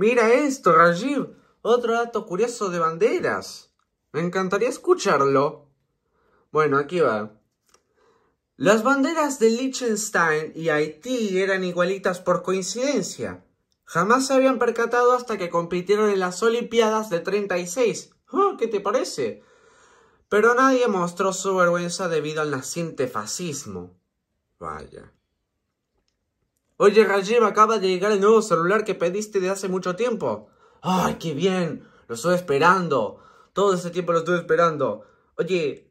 Mira esto, Rajiv. Otro dato curioso de banderas. Me encantaría escucharlo. Bueno, aquí va. Las banderas de Liechtenstein y Haití eran igualitas por coincidencia. Jamás se habían percatado hasta que compitieron en las Olimpiadas de 36. Ah, ¿Qué te parece? Pero nadie mostró su vergüenza debido al naciente fascismo. Vaya. Oye Rajiv, acaba de llegar el nuevo celular que pediste de hace mucho tiempo. ¡Ay, qué bien! Lo estoy esperando. Todo ese tiempo lo estuve esperando. Oye,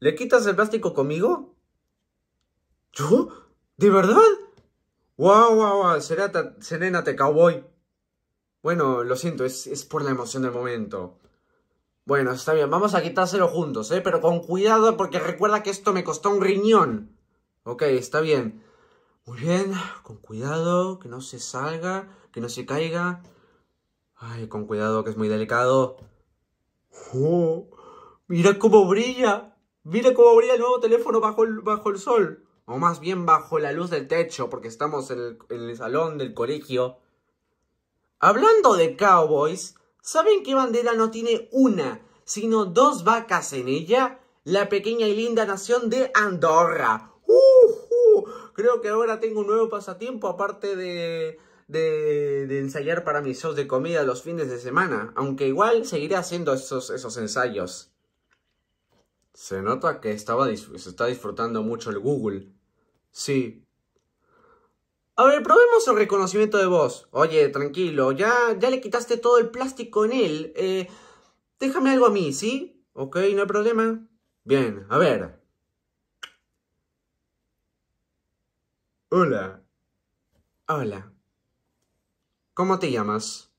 ¿le quitas el plástico conmigo? ¿Yo? ¿De verdad? ¡Wow, guau, guau! Serénate, cowboy. Bueno, lo siento, es, es por la emoción del momento. Bueno, está bien, vamos a quitárselo juntos, ¿eh? Pero con cuidado porque recuerda que esto me costó un riñón. Ok, está bien. Muy bien, con cuidado, que no se salga, que no se caiga. Ay, con cuidado, que es muy delicado. Oh, ¡Mira cómo brilla! ¡Mira cómo brilla el nuevo teléfono bajo el, bajo el sol! O más bien bajo la luz del techo, porque estamos en el, en el salón del colegio. Hablando de cowboys, ¿saben qué bandera no tiene una, sino dos vacas en ella? La pequeña y linda nación de Andorra. ¡Uh! Uh, creo que ahora tengo un nuevo pasatiempo aparte de, ensayar para mis shows de comida los fines de semana. Aunque igual seguiré haciendo esos, esos ensayos. Se nota que estaba, se está disfrutando mucho el Google. Sí. A ver, probemos el reconocimiento de voz. Oye, tranquilo, ya, ya le quitaste todo el plástico en él. Eh, déjame algo a mí, ¿sí? Ok, no hay problema. Bien, a ver. Hola. Hola. ¿Cómo te llamas?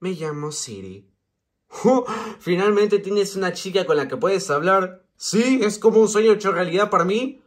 Me llamo Siri. ¡Oh! Finalmente tienes una chica con la que puedes hablar. Sí, es como un sueño hecho realidad para mí.